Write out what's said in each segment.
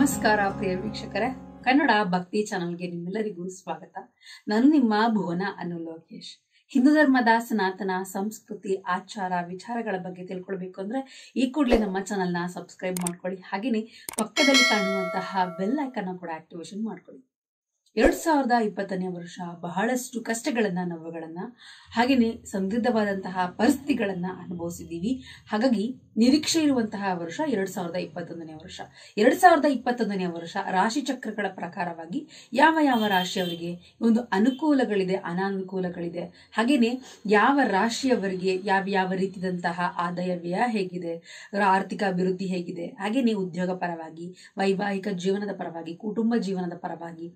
ನಮಸ್ಕಾರ ಪ್ರಿಯ ವೀಕ್ಷಕರೇ ಕನ್ನಡ ಭಕ್ತಿ ಚಾನಲ್ಗೆ ನಿಮ್ಮೆಲ್ಲರಿಗೂ ಸ್ವಾಗತ ನಾನು ನಿಮ್ಮ ಭುವನ ಅನು ಲೋಕೇಶ್ ಹಿಂದೂ ಧರ್ಮದ ಸನಾತನ ಸಂಸ್ಕೃತಿ ಆಚಾರ ವಿಚಾರಗಳ ಬಗ್ಗೆ ತಿಳ್ಕೊಳ್ಬೇಕು ಅಂದ್ರೆ ಈ ಕೂಡಲೇ ನಮ್ಮ ಚಾನಲ್ನ ಸಬ್ಸ್ಕ್ರೈಬ್ ಮಾಡ್ಕೊಳ್ಳಿ ಹಾಗೆಯೇ ಪಕ್ಕದಲ್ಲಿ ಕಾಣುವಂತಹ ಬೆಲ್ ಐಕನ್ ಕೂಡ ಆಕ್ಟಿವೇಶನ್ ಮಾಡ್ಕೊಳ್ಳಿ ಎರಡ್ ಸಾವಿರದ ಇಪ್ಪತ್ತನೇ ವರ್ಷ ಬಹಳಷ್ಟು ಕಷ್ಟಗಳನ್ನ ನೋವುಗಳನ್ನ ಹಾಗೇನೆ ಸಮೃದ್ಧವಾದಂತಹ ಪರಿಸ್ಥಿತಿಗಳನ್ನ ಅನುಭವಿಸಿದ್ದೀವಿ ಹಾಗಾಗಿ ನಿರೀಕ್ಷೆ ಇರುವಂತಹ ವರ್ಷ ಎರಡ್ ಸಾವಿರದ ಇಪ್ಪತ್ತೊಂದನೇ ವರ್ಷ ಎರಡ್ ಸಾವಿರದ ಇಪ್ಪತ್ತೊಂದನೇ ವರ್ಷ ರಾಶಿ ಚಕ್ರಗಳ ಪ್ರಕಾರವಾಗಿ ಯಾವ ಯಾವ ರಾಶಿಯವರಿಗೆ ಒಂದು ಅನುಕೂಲಗಳಿದೆ ಅನಾನುಕೂಲಗಳಿದೆ ಹಾಗೇನೆ ಯಾವ ರಾಶಿಯವರಿಗೆ ಯಾವ ಯಾವ ರೀತಿದಂತಹ ಆದಾಯ ವ್ಯಯ ಹೇಗಿದೆ ಆರ್ಥಿಕ ಅಭಿವೃದ್ಧಿ ಹೇಗಿದೆ ಹಾಗೇನೆ ಉದ್ಯೋಗ ಪರವಾಗಿ ವೈವಾಹಿಕ ಜೀವನದ ಪರವಾಗಿ ಕುಟುಂಬ ಜೀವನದ ಪರವಾಗಿ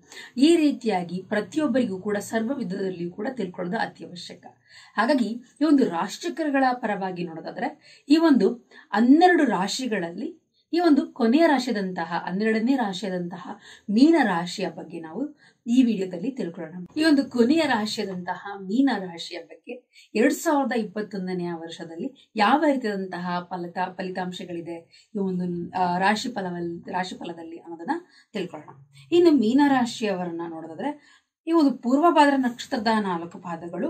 ಈ ರೀತಿಯಾಗಿ ಪ್ರತಿಯೊಬ್ಬರಿಗೂ ಕೂಡ ಸರ್ವ ವಿಧದಲ್ಲಿಯೂ ಕೂಡ ತಿಳ್ಕೊಳ್ಳೋದು ಅತ್ಯವಶ್ಯಕ ಹಾಗಾಗಿ ಈ ಒಂದು ರಾಶಿಚಕ್ರಗಳ ಪರವಾಗಿ ನೋಡೋದಾದ್ರೆ ಈ ಒಂದು ಹನ್ನೆರಡು ರಾಶಿಗಳಲ್ಲಿ ಈ ಒಂದು ಕೊನೆಯ ರಾಶಿಯಾದಂತಹ ಹನ್ನೆರಡನೇ ರಾಶಿಯಾದಂತಹ ಮೀನ ರಾಶಿಯ ಬಗ್ಗೆ ನಾವು ಈ ವಿಡಿಯೋದಲ್ಲಿ ತಿಳ್ಕೊಳ್ಳೋಣ ಈ ಒಂದು ಕೊನೆಯ ರಾಶಿಯಾದಂತಹ ಮೀನ ರಾಶಿಯ ಬಗ್ಗೆ ಎರಡ್ ಸಾವಿರದ ಇಪ್ಪತ್ತೊಂದನೆಯ ವರ್ಷದಲ್ಲಿ ಯಾವ ರೀತಿಯಾದಂತಹ ಫಲಿತಾ ಫಲಿತಾಂಶಗಳಿದೆ ಈ ಒಂದು ರಾಶಿ ಫಲವಲ್ಲಿ ರಾಶಿ ಫಲದಲ್ಲಿ ಅನ್ನೋದನ್ನ ತಿಳ್ಕೊಳ್ಳೋಣ ಇನ್ನು ಮೀನ ರಾಶಿಯವರನ್ನ ನೋಡೋದಾದ್ರೆ ಈ ಒಂದು ಪೂರ್ವಭಾದ್ರ ನಕ್ಷತ್ರದ ನಾಲ್ಕು ಪಾದಗಳು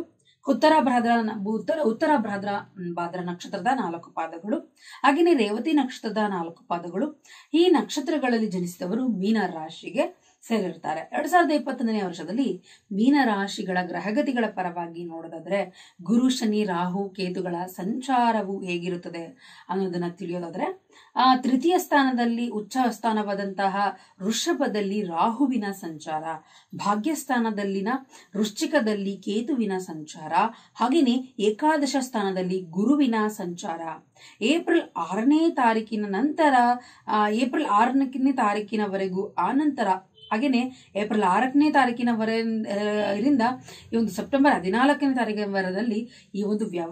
ಉತ್ತರ ಭಾದ್ರ ಉತ್ತರ ಉತ್ತರ ಭಾದ್ರ ಭಾದ್ರ ನಕ್ಷತ್ರದ ನಾಲ್ಕು ಪಾದಗಳು ಹಾಗೆಯೇ ರೇವತಿ ನಕ್ಷತ್ರದ ನಾಲ್ಕು ಪಾದಗಳು ಈ ನಕ್ಷತ್ರಗಳಲ್ಲಿ ಜನಿಸಿದವರು ಮೀನ ರಾಶಿಗೆ ಸೇರಿರ್ತಾರೆ ಎರಡ್ ಸಾವಿರದ ಇಪ್ಪತ್ತೊಂದನೇ ವರ್ಷದಲ್ಲಿ ಮೀನರಾಶಿಗಳ ಗ್ರಹಗತಿಗಳ ಪರವಾಗಿ ನೋಡೋದಾದ್ರೆ ಗುರು ಶನಿ ರಾಹು ಕೇತುಗಳ ಸಂಚಾರವು ಹೇಗಿರುತ್ತದೆ ಅನ್ನೋದನ್ನ ತಿಳಿಯೋದಾದ್ರೆ ಆ ತೃತೀಯ ಸ್ಥಾನದಲ್ಲಿ ಉಚ್ಚ ಸ್ಥಾನವಾದಂತಹ ಋಷಭದಲ್ಲಿ ರಾಹುವಿನ ಸಂಚಾರ ಭಾಗ್ಯಸ್ಥಾನದಲ್ಲಿನ ವೃಶ್ಚಿಕದಲ್ಲಿ ಕೇತುವಿನ ಸಂಚಾರ ಹಾಗೆಯೇ ಏಕಾದಶ ಸ್ಥಾನದಲ್ಲಿ ಗುರುವಿನ ಸಂಚಾರ ಏಪ್ರಿಲ್ ಆರನೇ ತಾರೀಕಿನ ನಂತರ ಏಪ್ರಿಲ್ ಆರನೇ ತಾರೀಕಿನವರೆಗೂ ಆ ನಂತರ ಹಾಗೆಯೇ ಏಪ್ರಿಲ್ ಆರಕ್ಕನೇ ತಾರೀಕಿನವರ ಈ ಒಂದು ಸೆಪ್ಟೆಂಬರ್ ಹದಿನಾಲ್ಕನೇ ವರದಲ್ಲಿ ಈ ಒಂದು ವ್ಯ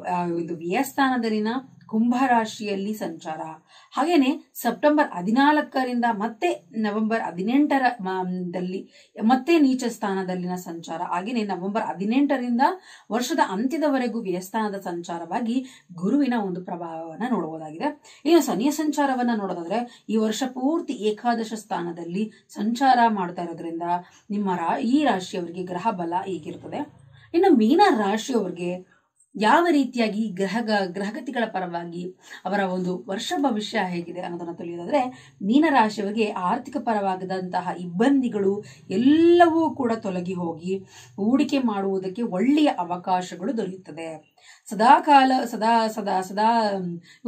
ಒಂದು ವ್ಯಯಸ್ಥಾನದಲ್ಲಿನ ಕುಂಭರಾಶಿಯಲ್ಲಿ ಸಂಚಾರ ಹಾಗೇನೆ ಸೆಪ್ಟೆಂಬರ್ ಹದಿನಾಲ್ಕರಿಂದ ಮತ್ತೆ ನವೆಂಬರ್ ಹದಿನೆಂಟರ ದಲ್ಲಿ ಮತ್ತೆ ನೀಚ ಸ್ಥಾನದಲ್ಲಿನ ಸಂಚಾರ ಹಾಗೇನೆ ನವೆಂಬರ್ ಹದಿನೆಂಟರಿಂದ ವರ್ಷದ ಅಂತ್ಯದವರೆಗೂ ವ್ಯಸ್ಥಾನದ ಸಂಚಾರವಾಗಿ ಗುರುವಿನ ಒಂದು ಪ್ರಭಾವವನ್ನು ನೋಡಬಹುದಾಗಿದೆ ಇನ್ನು ಸನಿಯ ಸಂಚಾರವನ್ನ ನೋಡೋದಾದ್ರೆ ಈ ವರ್ಷ ಪೂರ್ತಿ ಏಕಾದಶ ಸ್ಥಾನದಲ್ಲಿ ಸಂಚಾರ ಮಾಡ್ತಾ ಇರೋದ್ರಿಂದ ನಿಮ್ಮ ರಾ ಈ ರಾಶಿಯವರಿಗೆ ಗ್ರಹ ಬಲ ಹೀಗಿರ್ತದೆ ಇನ್ನು ಮೀನ ರಾಶಿಯವರಿಗೆ ಯಾವ ರೀತಿಯಾಗಿ ಗ್ರಹ ಗ್ರಹಗತಿಗಳ ಪರವಾಗಿ ಅವರ ಒಂದು ವರ್ಷ ಭವಿಷ್ಯ ಹೇಗಿದೆ ಅನ್ನೋದನ್ನು ಮೀನ ಮೀನರಾಶಿಯವರಿಗೆ ಆರ್ಥಿಕ ಪರವಾಗದಂತಹ ಇಬ್ಬಂದಿಗಳು ಎಲ್ಲವೂ ಕೂಡ ತೊಲಗಿ ಹೋಗಿ ಹೂಡಿಕೆ ಮಾಡುವುದಕ್ಕೆ ಒಳ್ಳೆಯ ಅವಕಾಶಗಳು ದೊರೆಯುತ್ತದೆ ಸದಾ ಕಾಲ ಸದಾ ಸದಾ ಸದಾ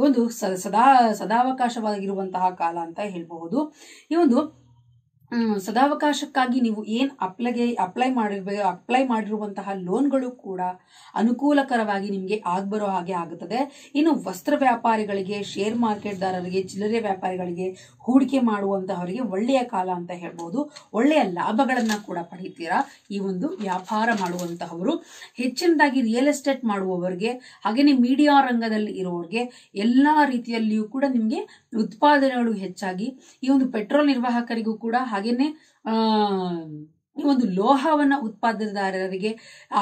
ಒಂದು ಸದಾ ಸದಾವಕಾಶವಾಗಿರುವಂತಹ ಕಾಲ ಅಂತ ಹೇಳಬಹುದು ಈ ಒಂದು ಸದಾವಕಾಶಕ್ಕಾಗಿ ನೀವು ಏನು ಅಪ್ಲೈಗೆ ಅಪ್ಲೈ ಮಾಡಿರ್ಬೇಕು ಅಪ್ಲೈ ಮಾಡಿರುವಂತಹ ಲೋನ್ಗಳು ಕೂಡ ಅನುಕೂಲಕರವಾಗಿ ನಿಮಗೆ ಆಗ್ಬರೋ ಹಾಗೆ ಆಗುತ್ತದೆ ಇನ್ನು ವಸ್ತ್ರ ವ್ಯಾಪಾರಿಗಳಿಗೆ ಶೇರ್ ಮಾರ್ಕೆಟ್ದಾರರಿಗೆ ಚಿಲ್ಲರೆ ವ್ಯಾಪಾರಿಗಳಿಗೆ ಹೂಡಿಕೆ ಮಾಡುವಂತಹವರಿಗೆ ಒಳ್ಳೆಯ ಕಾಲ ಅಂತ ಹೇಳ್ಬೋದು ಒಳ್ಳೆಯ ಲಾಭಗಳನ್ನು ಕೂಡ ಪಡೀತೀರಾ ಈ ಒಂದು ವ್ಯಾಪಾರ ಮಾಡುವಂತಹವರು ಹೆಚ್ಚಿನದಾಗಿ ರಿಯಲ್ ಎಸ್ಟೇಟ್ ಮಾಡುವವರಿಗೆ ಹಾಗೆಯೇ ಮೀಡಿಯಾ ರಂಗದಲ್ಲಿ ಇರೋರಿಗೆ ಎಲ್ಲ ರೀತಿಯಲ್ಲಿಯೂ ಕೂಡ ನಿಮಗೆ ಉತ್ಪಾದನೆಗಳು ಹೆಚ್ಚಾಗಿ ಈ ಒಂದು ಪೆಟ್ರೋಲ್ ನಿರ್ವಾಹಕರಿಗೂ ಕೂಡ ಹಾಗೇನೆ ಆ ಈ ಒಂದು ಲೋಹವನ್ನ ಉತ್ಪಾದನೆದಾರರಿಗೆ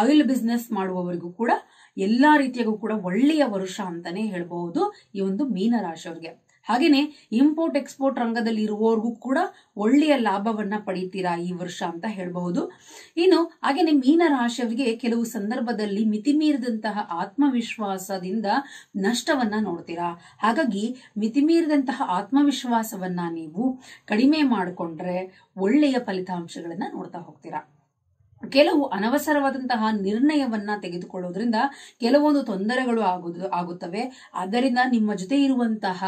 ಆಯಿಲ್ ಬಿಸ್ನೆಸ್ ಮಾಡುವವರಿಗೂ ಕೂಡ ಎಲ್ಲಾ ರೀತಿಯಾಗೂ ಕೂಡ ಒಳ್ಳೆಯ ವರುಷ ಅಂತಾನೆ ಹೇಳ್ಬಹುದು ಈ ಒಂದು ಮೀನ ಹಾಗೇನೆ ಇಂಪೋರ್ಟ್ ಎಕ್ಸ್ಪೋರ್ಟ್ ರಂಗದಲ್ಲಿ ಇರುವವರೆಗೂ ಕೂಡ ಒಳ್ಳೆಯ ಲಾಭವನ್ನ ಪಡೀತೀರಾ ಈ ವರ್ಷ ಅಂತ ಹೇಳಬಹುದು ಇನ್ನು ಹಾಗೇನೆ ಮೀನ ರಾಶಿಯವರಿಗೆ ಕೆಲವು ಸಂದರ್ಭದಲ್ಲಿ ಮಿತಿಮೀರಿದಂತಹ ಆತ್ಮವಿಶ್ವಾಸದಿಂದ ನಷ್ಟವನ್ನ ನೋಡ್ತೀರಾ ಹಾಗಾಗಿ ಮಿತಿಮೀರಿದಂತಹ ಆತ್ಮವಿಶ್ವಾಸವನ್ನ ನೀವು ಕಡಿಮೆ ಮಾಡಿಕೊಂಡ್ರೆ ಒಳ್ಳೆಯ ಫಲಿತಾಂಶಗಳನ್ನ ನೋಡ್ತಾ ಹೋಗ್ತೀರಾ ಕೆಲವು ಅನವಸರವಾದಂತಹ ನಿರ್ಣಯವನ್ನ ತೆಗೆದುಕೊಳ್ಳೋದ್ರಿಂದ ಕೆಲವೊಂದು ತೊಂದರೆಗಳು ಆಗುದು ಆಗುತ್ತವೆ ಆದ್ದರಿಂದ ನಿಮ್ಮ ಜೊತೆ ಇರುವಂತಹ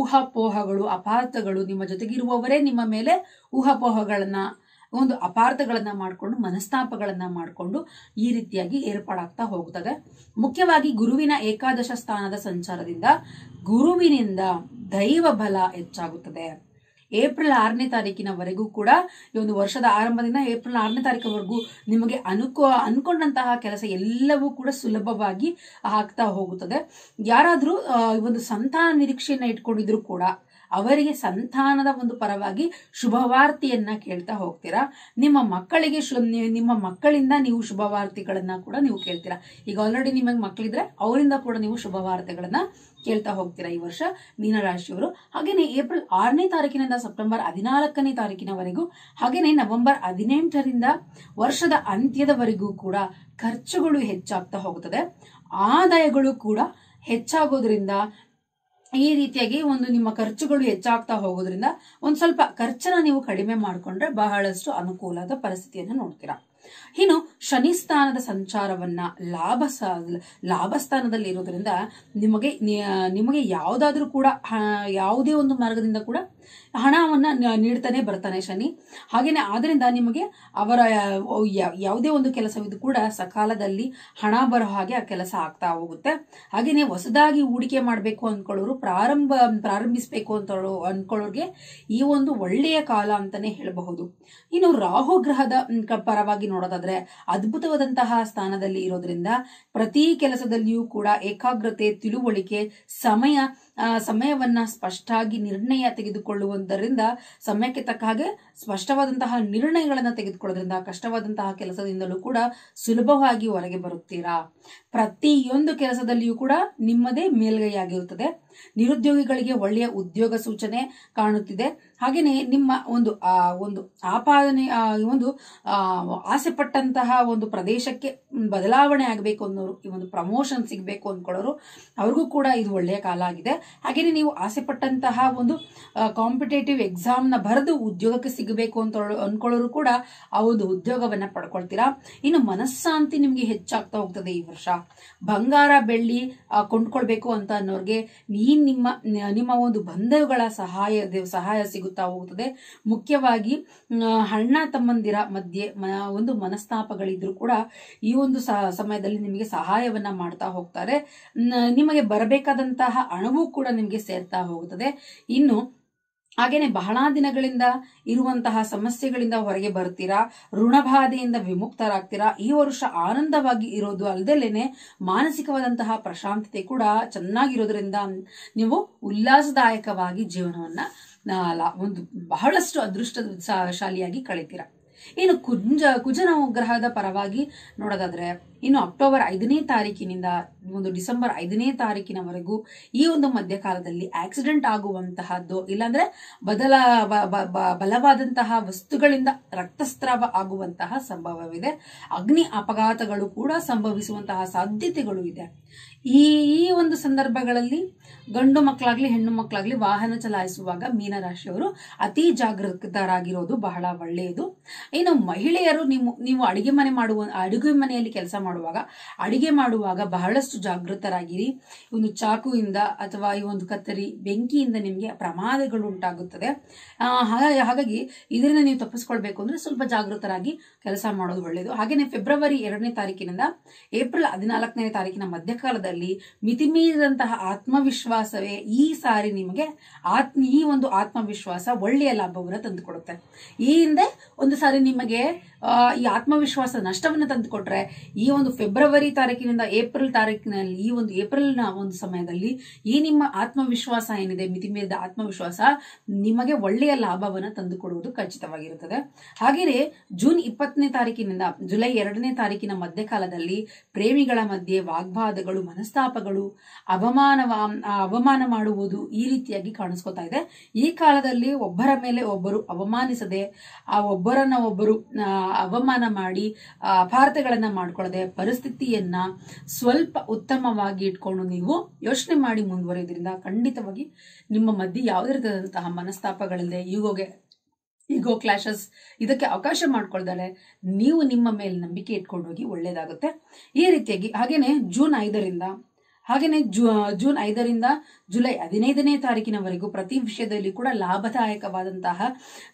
ಊಹಾಪೋಹಗಳು ಅಪಾರ್ಥಗಳು ನಿಮ್ಮ ಜೊತೆಗಿರುವವರೇ ನಿಮ್ಮ ಮೇಲೆ ಊಹಾಪೋಹಗಳನ್ನ ಒಂದು ಅಪಾರ್ಥಗಳನ್ನ ಮಾಡಿಕೊಂಡು ಮನಸ್ತಾಪಗಳನ್ನ ಮಾಡಿಕೊಂಡು ಈ ರೀತಿಯಾಗಿ ಏರ್ಪಾಡಾಗ್ತಾ ಹೋಗುತ್ತದೆ ಮುಖ್ಯವಾಗಿ ಗುರುವಿನ ಏಕಾದಶ ಸ್ಥಾನದ ಸಂಚಾರದಿಂದ ಗುರುವಿನಿಂದ ದೈವ ಬಲ ಹೆಚ್ಚಾಗುತ್ತದೆ ಏಪ್ರಿಲ್ ಆರನೇ ತಾರೀಕಿನವರೆಗೂ ಕೂಡ ಈ ಒಂದು ವರ್ಷದ ಆರಂಭದಿಂದ ಏಪ್ರಿಲ್ ಆರನೇ ತಾರೀಕವರೆಗೂ ನಿಮಗೆ ಅನುಕೋ ಅನ್ಕೊಂಡಂತಹ ಕೆಲಸ ಎಲ್ಲವೂ ಕೂಡ ಸುಲಭವಾಗಿ ಆಗ್ತಾ ಹೋಗುತ್ತದೆ ಯಾರಾದರೂ ಈ ಒಂದು ಸಂತಾನ ನಿರೀಕ್ಷೆಯನ್ನು ಇಟ್ಕೊಂಡಿದ್ರು ಕೂಡ ಅವರಿಗೆ ಸಂತಾನದ ಒಂದು ಪರವಾಗಿ ಶುಭವಾರ್ತೆಯನ್ನ ಕೇಳ್ತಾ ಹೋಗ್ತೀರಾ ನಿಮ್ಮ ಮಕ್ಕಳಿಗೆ ನಿಮ್ಮ ಮಕ್ಕಳಿಂದ ನೀವು ಶುಭವಾರ್ತೆಗಳನ್ನ ಕೂಡ ನೀವು ಕೇಳ್ತೀರಾ ಈಗ ಆಲ್ರೆಡಿ ನಿಮಗೆ ಮಕ್ಕಳಿದ್ರೆ ಅವರಿಂದ ಕೂಡ ನೀವು ಶುಭವಾರ್ತೆಗಳನ್ನ ಕೇಳ್ತಾ ಹೋಗ್ತೀರಾ ಈ ವರ್ಷ ಮೀನರಾಶಿಯವರು ಹಾಗೇನೆ ಏಪ್ರಿಲ್ ಆರನೇ ತಾರೀಕಿನಿಂದ ಸೆಪ್ಟೆಂಬರ್ ಹದಿನಾಲ್ಕನೇ ತಾರೀಕಿನವರೆಗೂ ಹಾಗೇನೆ ನವೆಂಬರ್ ಹದಿನೆಂಟರಿಂದ ವರ್ಷದ ಅಂತ್ಯದವರೆಗೂ ಕೂಡ ಖರ್ಚುಗಳು ಹೆಚ್ಚಾಗ್ತಾ ಹೋಗುತ್ತದೆ ಆದಾಯಗಳು ಕೂಡ ಹೆಚ್ಚಾಗೋದ್ರಿಂದ ಈ ರೀತಿಯಾಗಿ ಒಂದು ನಿಮ್ಮ ಖರ್ಚುಗಳು ಹೆಚ್ಚಾಗ್ತಾ ಹೋಗೋದ್ರಿಂದ ಒಂದು ಸ್ವಲ್ಪ ಖರ್ಚನ್ನ ನೀವು ಕಡಿಮೆ ಮಾಡಿಕೊಂಡ್ರೆ ಬಹಳಷ್ಟು ಅನುಕೂಲದ ಪರಿಸ್ಥಿತಿಯನ್ನು ನೋಡ್ತೀರಾ ಇನ್ನು ಶನಿ ಸ್ಥಾನದ ಸಂಚಾರವನ್ನ ಲಾಭ ಸ್ಥಾನದಲ್ಲಿ ಇರೋದ್ರಿಂದ ನಿಮಗೆ ನಿಮಗೆ ಯಾವುದಾದ್ರೂ ಕೂಡ ಯಾವುದೇ ಒಂದು ಮಾರ್ಗದಿಂದ ಕೂಡ ಹಣವನ್ನ ನೀಡ್ತಾನೆ ಬರ್ತಾನೆ ಶನಿ ಹಾಗೇನೆ ಆದ್ರಿಂದ ನಿಮಗೆ ಅವರ ಯಾವುದೇ ಒಂದು ಕೆಲಸವಿದ್ದು ಕೂಡ ಸಕಾಲದಲ್ಲಿ ಹಣ ಬರೋ ಹಾಗೆ ಆ ಕೆಲಸ ಆಗ್ತಾ ಹೋಗುತ್ತೆ ಹಾಗೇನೆ ಹೊಸದಾಗಿ ಹೂಡಿಕೆ ಮಾಡಬೇಕು ಅನ್ಕೊಳ್ಳೋರು ಪ್ರಾರಂಭ ಪ್ರಾರಂಭಿಸಬೇಕು ಅಂತ ಅನ್ಕೊಳ್ಳೋರ್ಗೆ ಈ ಒಂದು ಒಳ್ಳೆಯ ಕಾಲ ಅಂತಾನೆ ಹೇಳಬಹುದು ಇನ್ನು ರಾಹು ಗ್ರಹದ ಪರವಾಗಿ ನೋಡೋದಾದ್ರೆ ಅದ್ಭುತವಾದಂತಹ ಸ್ಥಾನದಲ್ಲಿ ಇರೋದ್ರಿಂದ ಪ್ರತಿ ಕೆಲಸದಲ್ಲಿಯೂ ಕೂಡ ಏಕಾಗ್ರತೆ ತಿಳುವಳಿಕೆ ಸಮಯ ಸಮಯವನ್ನ ಸ್ಪಷ್ಟವಾಗಿ ನಿರ್ಣಯ ತೆಗೆದುಕೊಳ್ಳುವುದರಿಂದ ಸಮಯಕ್ಕೆ ತಕ್ಕ ಹಾಗೆ ಸ್ಪಷ್ಟವಾದಂತಹ ನಿರ್ಣಯಗಳನ್ನು ತೆಗೆದುಕೊಳ್ಳೋದ್ರಿಂದ ಕಷ್ಟವಾದಂತಹ ಕೆಲಸದಿಂದಲೂ ಕೂಡ ಸುಲಭವಾಗಿ ಹೊರಗೆ ಬರುತ್ತೀರಾ ಪ್ರತಿಯೊಂದು ಕೆಲಸದಲ್ಲಿಯೂ ಕೂಡ ನಿಮ್ಮದೇ ಮೇಲ್ಗೈಯಾಗಿರುತ್ತದೆ ನಿರುದ್ಯೋಗಿಗಳಿಗೆ ಒಳ್ಳೆಯ ಉದ್ಯೋಗ ಸೂಚನೆ ಕಾಣುತ್ತಿದೆ ಹಾಗೆಯೇ ನಿಮ್ಮ ಒಂದು ಒಂದು ಆಪಾದನೆ ಒಂದು ಆಸೆ ಪಟ್ಟಂತಹ ಒಂದು ಪ್ರದೇಶಕ್ಕೆ ಬದಲಾವಣೆ ಆಗಬೇಕು ಅನ್ನೋರು ಈ ಒಂದು ಪ್ರಮೋಷನ್ ಸಿಗಬೇಕು ಅಂದ್ಕೊಳ್ಳೋರು ಅವ್ರಿಗೂ ಕೂಡ ಇದು ಒಳ್ಳೆಯ ಕಾಲ ಆಗಿದೆ ಹಾಗೆಯೇ ನೀವು ಆಸೆ ಪಟ್ಟಂತಹ ಒಂದು ಕಾಂಪಿಟೇಟಿವ್ ಎಕ್ಸಾಮ್ನ ಬರೆದು ಉದ್ಯೋಗಕ್ಕೆ ಸಿಗಬೇಕು ಅಂತ ಅಂದ್ಕೊಳ್ಳೋರು ಕೂಡ ಆ ಒಂದು ಉದ್ಯೋಗವನ್ನು ಪಡ್ಕೊಳ್ತೀರಾ ಇನ್ನು ಮನಸ್ಸಾಂತಿ ನಿಮಗೆ ಹೆಚ್ಚಾಗ್ತಾ ಹೋಗ್ತದೆ ಈ ವರ್ಷ ಬಂಗಾರ ಬೆಳ್ಳಿ ಕೊಂಡ್ಕೊಳ್ಬೇಕು ಅಂತ ಅನ್ನೋರಿಗೆ ಈ ನಿಮ್ಮ ನಿಮ್ಮ ಒಂದು ಬಂಧುಗಳ ಸಹಾಯ ಸಹಾಯ ಸಿಗುತ್ತಾ ಹೋಗುತ್ತದೆ ಮುಖ್ಯವಾಗಿ ಅಣ್ಣ ತಮ್ಮಂದಿರ ಮಧ್ಯೆ ಒಂದು ಮನಸ್ತಾಪಗಳಿದ್ರು ಕೂಡ ಈ ಒಂದು ಸಮಯದಲ್ಲಿ ನಿಮಗೆ ಸಹಾಯವನ್ನ ಮಾಡ್ತಾ ಹೋಗ್ತಾರೆ ನಿಮಗೆ ಬರಬೇಕಾದಂತಹ ಅಣವು ಕೂಡ ನಿಮಗೆ ಸೇರ್ತಾ ಹೋಗುತ್ತದೆ ಇನ್ನು ಹಾಗೇನೆ ಬಹಳ ದಿನಗಳಿಂದ ಇರುವಂತಹ ಸಮಸ್ಯೆಗಳಿಂದ ಹೊರಗೆ ಬರ್ತೀರಾ ಋಣಬಾಧೆಯಿಂದ ವಿಮುಕ್ತರಾಗ್ತೀರಾ ಈ ವರ್ಷ ಆನಂದವಾಗಿ ಇರೋದು ಅಲ್ಲದೇನೆ ಮಾನಸಿಕವಾದಂತಹ ಪ್ರಶಾಂತತೆ ಕೂಡ ಚೆನ್ನಾಗಿರೋದ್ರಿಂದ ನೀವು ಉಲ್ಲಾಸದಾಯಕವಾಗಿ ಜೀವನವನ್ನ ಒಂದು ಬಹಳಷ್ಟು ಅದೃಷ್ಟ ಶಾಲಿಯಾಗಿ ಕಳಿತೀರಾ ಇನ್ನು ಕುಂಜ ಕುಜನ ಗ್ರಹದ ಪರವಾಗಿ ನೋಡೋದಾದ್ರೆ ಇನ್ನು ಅಕ್ಟೋಬರ್ ಐದನೇ ತಾರೀಕಿನಿಂದ ಒಂದು ಡಿಸೆಂಬರ್ ಐದನೇ ತಾರೀಕಿನವರೆಗೂ ಈ ಒಂದು ಮಧ್ಯಕಾಲದಲ್ಲಿ ಆಕ್ಸಿಡೆಂಟ್ ಆಗುವಂತಹದ್ದು ಇಲ್ಲಾಂದ್ರೆ ಬದಲ ಬಲವಾದಂತಹ ವಸ್ತುಗಳಿಂದ ರಕ್ತಸ್ರಾವ ಆಗುವಂತಹ ಸಂಭವವಿದೆ ಅಗ್ನಿ ಅಪಘಾತಗಳು ಕೂಡ ಸಂಭವಿಸುವಂತಹ ಸಾಧ್ಯತೆಗಳು ಇದೆ ಈ ಈ ಒಂದು ಸಂದರ್ಭಗಳಲ್ಲಿ ಗಂಡು ಮಕ್ಕಳಾಗ್ಲಿ ಹೆಣ್ಣು ಮಕ್ಕಳಾಗ್ಲಿ ವಾಹನ ಚಲಾಯಿಸುವಾಗ ಮೀನರಾಶಿಯವರು ಅತಿ ಜಾಗೃತರಾಗಿರೋದು ಬಹಳ ಒಳ್ಳೆಯದು ಇನ್ನು ಮಹಿಳೆಯರು ನೀವು ನೀವು ಅಡಿಗೆ ಮನೆ ಮಾಡುವ ಅಡುಗೆ ಮನೆಯಲ್ಲಿ ಕೆಲಸ ಮಾಡುವಾಗ ಅಡಿಗೆ ಮಾಡುವಾಗ ಬಹಳಷ್ಟು ಸಾಕಷ್ಟು ಜಾಗೃತರಾಗಿರಿ ಒಂದು ಚಾಕುವಿಂದ ಅಥವಾ ಈ ಒಂದು ಕತ್ತರಿ ಬೆಂಕಿಯಿಂದ ನಿಮಗೆ ಪ್ರಮಾದಗಳು ಉಂಟಾಗುತ್ತದೆ ಹಾಗಾಗಿ ಇದರಿಂದ ನೀವು ತಪ್ಪಿಸ್ಕೊಳ್ಬೇಕು ಅಂದರೆ ಸ್ವಲ್ಪ ಜಾಗೃತರಾಗಿ ಕೆಲಸ ಮಾಡೋದು ಒಳ್ಳೆಯದು ಹಾಗೆಯೇ ಫೆಬ್ರವರಿ ಎರಡನೇ ತಾರೀಕಿನಿಂದ ಏಪ್ರಿಲ್ ಹದಿನಾಲ್ಕನೇ ತಾರೀಕಿನ ಮಧ್ಯಕಾಲದಲ್ಲಿ ಮೀರಿದಂತಹ ಆತ್ಮವಿಶ್ವಾಸವೇ ಈ ಸಾರಿ ನಿಮಗೆ ಆತ್ಮ ಈ ಒಂದು ಆತ್ಮವಿಶ್ವಾಸ ಒಳ್ಳೆಯ ಲಾಭವನ್ನು ತಂದುಕೊಡುತ್ತೆ ಈ ಹಿಂದೆ ಒಂದು ಸಾರಿ ನಿಮಗೆ ಈ ಆತ್ಮವಿಶ್ವಾಸ ನಷ್ಟವನ್ನು ತಂದುಕೊಟ್ರೆ ಈ ಒಂದು ಫೆಬ್ರವರಿ ತಾರೀಕಿನಿಂದ ಏಪ್ರಿಲ್ ತಾರೀಕು ತಾರೀಕಿನಲ್ಲಿ ಈ ಒಂದು ಏಪ್ರಿಲ್ನ ಒಂದು ಸಮಯದಲ್ಲಿ ಈ ನಿಮ್ಮ ಆತ್ಮವಿಶ್ವಾಸ ಏನಿದೆ ಮಿತಿ ಮೀರಿದ ಆತ್ಮವಿಶ್ವಾಸ ನಿಮಗೆ ಒಳ್ಳೆಯ ಲಾಭವನ್ನು ತಂದುಕೊಡುವುದು ಖಚಿತವಾಗಿರುತ್ತದೆ ಹಾಗೆಯೇ ಜೂನ್ ಇಪ್ಪತ್ತನೇ ತಾರೀಕಿನಿಂದ ಜುಲೈ ಎರಡನೇ ತಾರೀಕಿನ ಮಧ್ಯಕಾಲದಲ್ಲಿ ಪ್ರೇಮಿಗಳ ಮಧ್ಯೆ ವಾಗ್ವಾದಗಳು ಮನಸ್ತಾಪಗಳು ಅವಮಾನವ ಅವಮಾನ ಮಾಡುವುದು ಈ ರೀತಿಯಾಗಿ ಕಾಣಿಸ್ಕೊತಾ ಇದೆ ಈ ಕಾಲದಲ್ಲಿ ಒಬ್ಬರ ಮೇಲೆ ಒಬ್ಬರು ಅವಮಾನಿಸದೆ ಆ ಒಬ್ಬರನ್ನ ಒಬ್ಬರು ಅವಮಾನ ಮಾಡಿ ಅಪಾರ್ಥಗಳನ್ನ ಮಾಡಿಕೊಳ್ಳದೆ ಪರಿಸ್ಥಿತಿಯನ್ನ ಸ್ವಲ್ಪ ಉತ್ತಮವಾಗಿ ಇಟ್ಕೊಂಡು ನೀವು ಯೋಚನೆ ಮಾಡಿ ಮುಂದುವರಿಯೋದ್ರಿಂದ ಖಂಡಿತವಾಗಿ ನಿಮ್ಮ ಮಧ್ಯೆ ಯಾವುದೇ ರೀತಿಯಾದಂತಹ ಮನಸ್ತಾಪಗಳಿದೆ ಈಗೋಗೆ ಈಗೋ ಕ್ಲಾಶಸ್ ಇದಕ್ಕೆ ಅವಕಾಶ ಮಾಡ್ಕೊಳ್ದಾಳೆ ನೀವು ನಿಮ್ಮ ಮೇಲೆ ನಂಬಿಕೆ ಇಟ್ಕೊಂಡು ಹೋಗಿ ಒಳ್ಳೇದಾಗುತ್ತೆ ಈ ರೀತಿಯಾಗಿ ಹಾಗೇನೆ ಜೂನ್ ಐದರಿಂದ ಹಾಗೇನೆ ಜೂ ಜೂನ್ ಐದರಿಂದ ಜುಲೈ ಹದಿನೈದನೇ ತಾರೀಕಿನವರೆಗೂ ಪ್ರತಿ ವಿಷಯದಲ್ಲಿ ಕೂಡ ಲಾಭದಾಯಕವಾದಂತಹ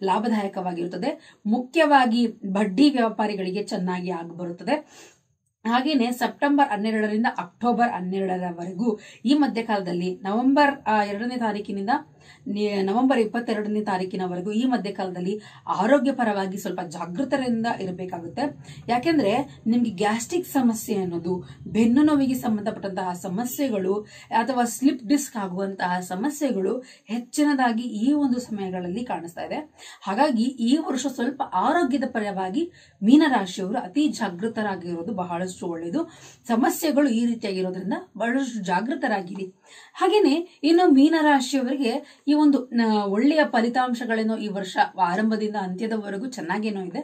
ಲಾಭದಾಯಕವಾಗಿರುತ್ತದೆ ಮುಖ್ಯವಾಗಿ ಬಡ್ಡಿ ವ್ಯಾಪಾರಿಗಳಿಗೆ ಚೆನ್ನಾಗಿ ಆಗಿ ಬರುತ್ತದೆ ಹಾಗೆಯೇ ಸೆಪ್ಟೆಂಬರ್ ಹನ್ನೆರಡರಿಂದ ಅಕ್ಟೋಬರ್ ಹನ್ನೆರಡರವರೆಗೂ ಈ ಮಧ್ಯಕಾಲದಲ್ಲಿ ನವೆಂಬರ್ ಎರಡನೇ ತಾರೀಕಿನಿಂದ ನವೆಂಬರ್ ಇಪ್ಪತ್ತೆರಡನೇ ತಾರೀಕಿನವರೆಗೂ ಈ ಮಧ್ಯಕಾಲದಲ್ಲಿ ಆರೋಗ್ಯಪರವಾಗಿ ಸ್ವಲ್ಪ ಜಾಗೃತರಿಂದ ಇರಬೇಕಾಗುತ್ತೆ ಯಾಕೆಂದ್ರೆ ನಿಮ್ಗೆ ಗ್ಯಾಸ್ಟ್ರಿಕ್ ಸಮಸ್ಯೆ ಅನ್ನೋದು ಬೆನ್ನು ನೋವಿಗೆ ಸಂಬಂಧಪಟ್ಟಂತಹ ಸಮಸ್ಯೆಗಳು ಅಥವಾ ಸ್ಲಿಪ್ ಡಿಸ್ಕ್ ಆಗುವಂತಹ ಸಮಸ್ಯೆಗಳು ಹೆಚ್ಚಿನದಾಗಿ ಈ ಒಂದು ಸಮಯಗಳಲ್ಲಿ ಕಾಣಿಸ್ತಾ ಇದೆ ಹಾಗಾಗಿ ಈ ವರ್ಷ ಸ್ವಲ್ಪ ಆರೋಗ್ಯದ ಪರವಾಗಿ ಮೀನರಾಶಿಯವರು ಅತಿ ಜಾಗೃತರಾಗಿರೋದು ಬಹಳಷ್ಟು ಒಳ್ಳೆಯದು ಸಮಸ್ಯೆಗಳು ಈ ರೀತಿಯಾಗಿರೋದ್ರಿಂದ ಬಹಳಷ್ಟು ಜಾಗೃತರಾಗಿರಿ ಹಾಗೇನೆ ಇನ್ನು ಮೀನರಾಶಿಯವರಿಗೆ ಈ ಒಂದು ಒಳ್ಳೆಯ ಫಲಿತಾಂಶಗಳೇನೋ ಈ ವರ್ಷ ಆರಂಭದಿಂದ ಅಂತ್ಯದವರೆಗೂ ಚೆನ್ನಾಗೇನೋ ಇದೆ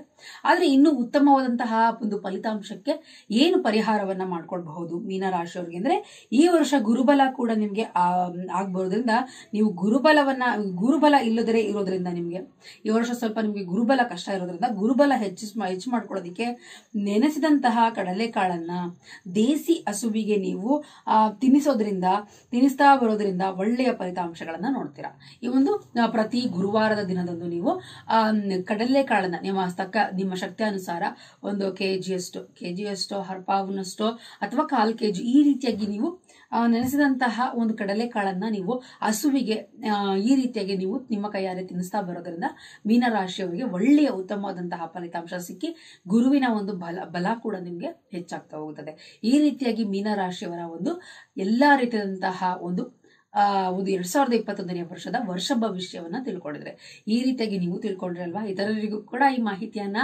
ಆದರೆ ಇನ್ನೂ ಉತ್ತಮವಾದಂತಹ ಒಂದು ಫಲಿತಾಂಶಕ್ಕೆ ಏನು ಪರಿಹಾರವನ್ನ ಮಾಡ್ಕೊಳ್ಬಹುದು ಮೀನರಾಶಿಯವ್ರಿಗೆ ಅಂದ್ರೆ ಈ ವರ್ಷ ಗುರುಬಲ ಕೂಡ ನಿಮಗೆ ಆಗ್ಬರೋದ್ರಿಂದ ನೀವು ಗುರುಬಲವನ್ನ ಗುರುಬಲ ಇಲ್ಲದರೆ ಇರೋದ್ರಿಂದ ನಿಮಗೆ ಈ ವರ್ಷ ಸ್ವಲ್ಪ ನಿಮಗೆ ಗುರುಬಲ ಕಷ್ಟ ಇರೋದ್ರಿಂದ ಗುರುಬಲ ಹೆಚ್ಚಿಸ್ ಹೆಚ್ಚು ಮಾಡ್ಕೊಳ್ಳೋದಕ್ಕೆ ನೆನೆಸಿದಂತಹ ಕಾಳನ್ನ ದೇಸಿ ಹಸುವಿಗೆ ನೀವು ತಿನ್ನಿಸೋದ್ರಿಂದ ತಿನ್ನಿಸ್ತಾ ಬರೋದ್ರಿಂದ ಒಳ್ಳೆಯ ಫಲಿತಾಂಶಗಳನ್ನ ನೋಡ್ತೀರಾ ಈ ಒಂದು ಪ್ರತಿ ಗುರುವಾರದ ದಿನದಂದು ನೀವು ಆ ಕಾಳನ್ನ ನಿಮ್ಮ ತಕ್ಕ ನಿಮ್ಮ ಶಕ್ತಿ ಅನುಸಾರ ಒಂದು ಕೆ ಅಷ್ಟು ಕೆ ಅಷ್ಟು ಹರ್ಪಾವನಷ್ಟೋ ಅಥವಾ ಕಾಲು ಕೆ ಜಿ ಈ ರೀತಿಯಾಗಿ ನೀವು ನೆನೆಸಿದಂತಹ ಒಂದು ಕಾಳನ್ನ ನೀವು ಹಸುವಿಗೆ ಈ ರೀತಿಯಾಗಿ ನೀವು ನಿಮ್ಮ ಕೈಯಾರೆ ತಿನ್ನಿಸ್ತಾ ಬರೋದ್ರಿಂದ ಮೀನರಾಶಿಯವರಿಗೆ ಒಳ್ಳೆಯ ಉತ್ತಮವಾದಂತಹ ಫಲಿತಾಂಶ ಸಿಕ್ಕಿ ಗುರುವಿನ ಒಂದು ಬಲ ಬಲ ಕೂಡ ನಿಮಗೆ ಹೆಚ್ಚಾಗ್ತಾ ಹೋಗುತ್ತದೆ ಈ ರೀತಿಯಾಗಿ ಮೀನರಾಶಿಯವರ ಒಂದು ಎಲ್ಲಾ ರೀತಿಯಾದಂತಹ ಒಂದು ಒಂದು ಎರಡ್ ಸಾವಿರದ ಇಪ್ಪತ್ತೊಂದನೇ ವರ್ಷದ ವರ್ಷ ಭವಿಷ್ಯವನ್ನ ತಿಳ್ಕೊಂಡಿದ್ರೆ ಈ ರೀತಿಯಾಗಿ ನೀವು ಅಲ್ವಾ ಇತರರಿಗೂ ಕೂಡ ಈ ಮಾಹಿತಿಯನ್ನ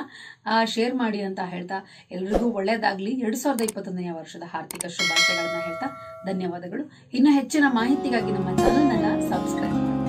ಶೇರ್ ಮಾಡಿ ಅಂತ ಹೇಳ್ತಾ ಎಲ್ರಿಗೂ ಒಳ್ಳೇದಾಗ್ಲಿ ಎರಡ್ ಸಾವಿರದ ಇಪ್ಪತ್ತೊಂದನೆಯ ವರ್ಷದ ಆರ್ಥಿಕ ಶುಭಾಶಯಗಳನ್ನ ಹೇಳ್ತಾ ಧನ್ಯವಾದಗಳು ಇನ್ನು ಹೆಚ್ಚಿನ ಮಾಹಿತಿಗಾಗಿ ನಮ್ಮ ಚಾನಲ್ನ ಸಬ್ಸ್ಕ್ರೈಬ್